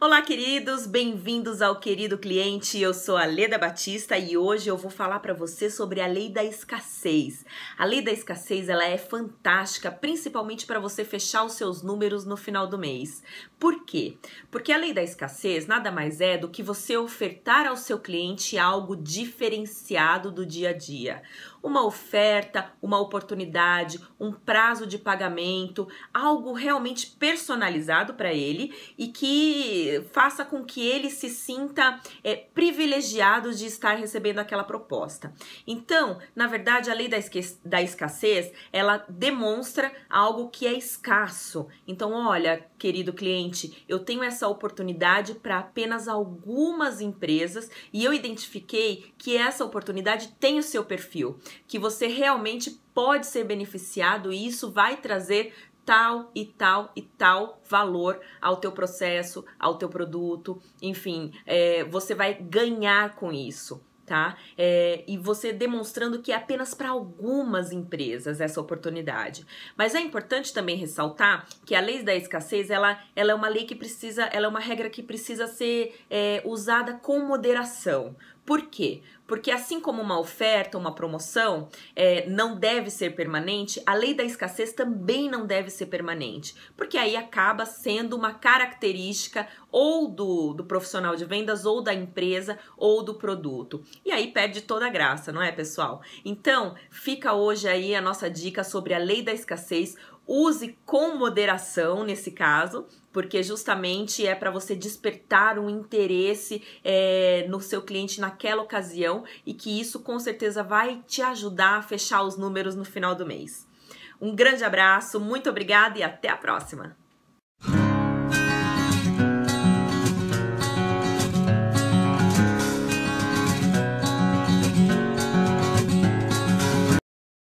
Olá, queridos, bem-vindos ao querido cliente. Eu sou a Leda Batista e hoje eu vou falar para você sobre a lei da escassez. A lei da escassez, ela é fantástica, principalmente para você fechar os seus números no final do mês. Por quê? Porque a lei da escassez nada mais é do que você ofertar ao seu cliente algo diferenciado do dia a dia uma oferta, uma oportunidade, um prazo de pagamento, algo realmente personalizado para ele e que faça com que ele se sinta é, privilegiado de estar recebendo aquela proposta. Então, na verdade, a lei da, da escassez ela demonstra algo que é escasso. Então, olha, querido cliente, eu tenho essa oportunidade para apenas algumas empresas e eu identifiquei que essa oportunidade tem o seu perfil que você realmente pode ser beneficiado e isso vai trazer tal e tal e tal valor ao teu processo, ao teu produto, enfim, é, você vai ganhar com isso tá? É, e você demonstrando que é apenas para algumas empresas essa oportunidade. Mas é importante também ressaltar que a lei da escassez ela, ela é uma lei que precisa, ela é uma regra que precisa ser é, usada com moderação. Por quê? Porque assim como uma oferta, uma promoção é, não deve ser permanente, a lei da escassez também não deve ser permanente, porque aí acaba sendo uma característica ou do, do profissional de vendas, ou da empresa, ou do produto. E aí perde toda a graça, não é, pessoal? Então, fica hoje aí a nossa dica sobre a lei da escassez, use com moderação nesse caso, porque justamente é para você despertar um interesse é, no seu cliente na, naquela ocasião e que isso com certeza vai te ajudar a fechar os números no final do mês. Um grande abraço, muito obrigada e até a próxima!